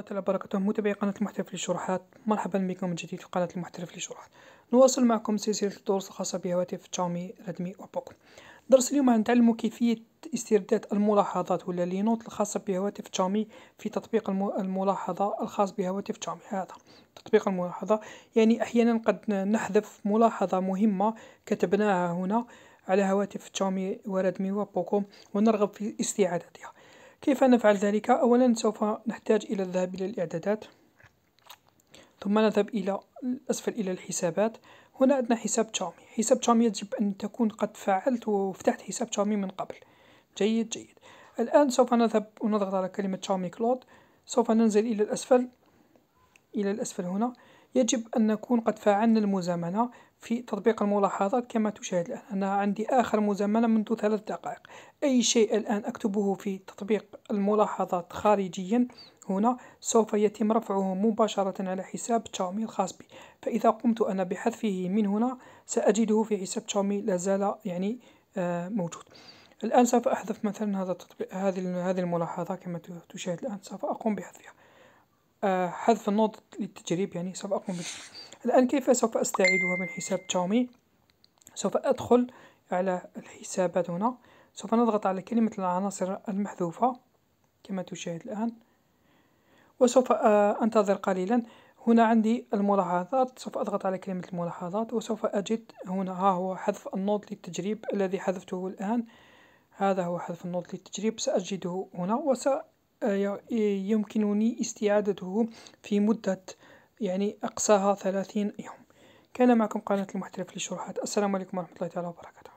الله تعالى بركاته متابعي قناة المحترف للشروحات مرحبا بكم من جديد في قناة المحترف للشروحات نواصل معكم سلسلة الدروس الخاصة بهواتف تشاومي ريدمي وبوكو درس اليوم غنتعلموا كيفية استرداد الملاحظات ولا لي نوت الخاصة بهواتف تشاومي في تطبيق الملاحظة الخاص بهواتف تشاومي هذا تطبيق الملاحظة يعني أحيانا قد نحذف ملاحظة مهمة كتبناها هنا على هواتف تشاومي وريدمي وبوكو ونرغب في استعادتها كيف نفعل ذلك؟ أولا سوف نحتاج إلى الذهاب إلى الإعدادات ثم نذهب إلى الاسفل إلى الحسابات هنا عندنا حساب تشاومي حساب تشاومي يجب أن تكون قد فعلت وفتحت حساب تشاومي من قبل جيد جيد الآن سوف نذهب ونضغط على كلمة تشاومي كلود سوف ننزل إلى الأسفل إلى الأسفل هنا يجب أن نكون قد فعلنا المزامنة في تطبيق الملاحظات كما تشاهد الآن أنا عندي آخر مزامنة منذ ثلاث دقائق أي شيء الآن أكتبه في تطبيق الملاحظات خارجيا هنا سوف يتم رفعه مباشرة على حساب تشاومي الخاص بي فإذا قمت أنا بحذفه من هنا سأجده في حساب تشاومي لازال يعني آه، موجود الآن سوف أحذف مثلا هذا التطبيق هذه هذه الملاحظة كما تشاهد الآن سوف أقوم بحذفها آه، حذف النود للتجريب يعني سوف أقوم به الآن كيف سوف أستعيدها من حساب تشاومي سوف أدخل على الحسابات هنا سوف نضغط على كلمة العناصر المحذوفة كما تشاهد الآن وسوف آه، أنتظر قليلا هنا عندي الملاحظات سوف أضغط على كلمة الملاحظات وسوف أجد هنا ها هو حذف النود للتجريب الذي حذفته الآن هذا هو حذف النود للتجريب سأجده هنا وسأ يمكنني استعادته في مدة يعني أقصاها ثلاثين يوم كان معكم قناة المحترف للشروحات السلام عليكم ورحمة الله تعالى وبركاته